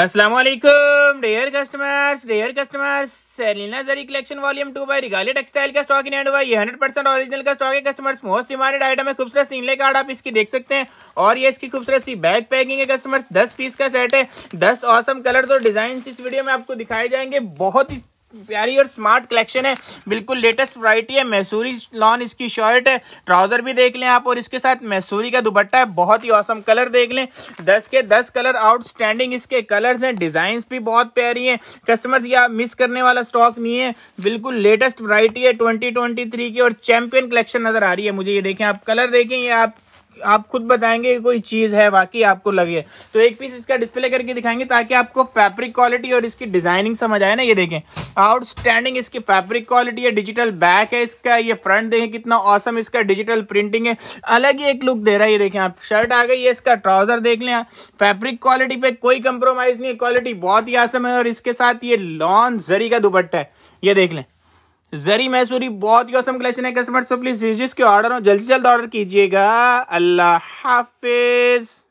Aslam dear customers dear customers Selina zari collection volume two by Regalia textile का stock in and ये hundred percent original का stock है customers most demanded item है खूबसूरत सीनले card आप इसकी देख सकते हैं और ये इसकी खूबसूरत सी बैग पैकिंग है कस्टमर्स दस पीस का सेट है दस औसम कलर और डिजाइन इस वीडियो में आपको दिखाए जाएंगे बहुत ही प्यारी और स्मार्ट कलेक्शन है बिल्कुल लेटेस्ट वरायटी है मैसूरी लॉन इसकी शर्ट है ट्राउजर भी देख लें आप और इसके साथ मैसूरी का दुपट्टा है बहुत ही औसम कलर देख लें दस के दस कलर आउटस्टैंडिंग इसके कलर्स हैं डिजाइन भी बहुत प्यारी हैं कस्टमर्स या मिस करने वाला स्टॉक नहीं है बिल्कुल लेटेस्ट वरायटी है ट्वेंटी की और चैंपियन कलेक्शन नजर आ रही है मुझे ये देखें आप कलर देखें ये आप आप खुद बताएंगे कोई चीज है बाकी आपको लगे तो एक पीस इसका डिस्प्ले करके दिखाएंगे ताकि आपको फैब्रिक क्वालिटी और इसकी डिजाइनिंग समझ आए ना ये देखें आउटस्टैंडिंग इसकी फैब्रिक क्वालिटी है डिजिटल बैक है इसका ये फ्रंट देखें कितना औसम इसका डिजिटल प्रिंटिंग है अलग ही एक लुक दे रहा है ये देखें आप शर्ट आ गई है इसका ट्राउजर देख लें फैब्रिक क्वालिटी पे कोई कंप्रोमाइज नहीं है क्वालिटी बहुत ही आसम है और इसके साथ ये लॉन्ग जरी का दुपट्टा है ये देख लें जरी मैसूरी बहुत ही औसम कलेक्शन है कस्टमर सो प्लीज जिसके ऑर्डर हो जल्दी जल्द ऑर्डर कीजिएगा अल्लाह हाफिज़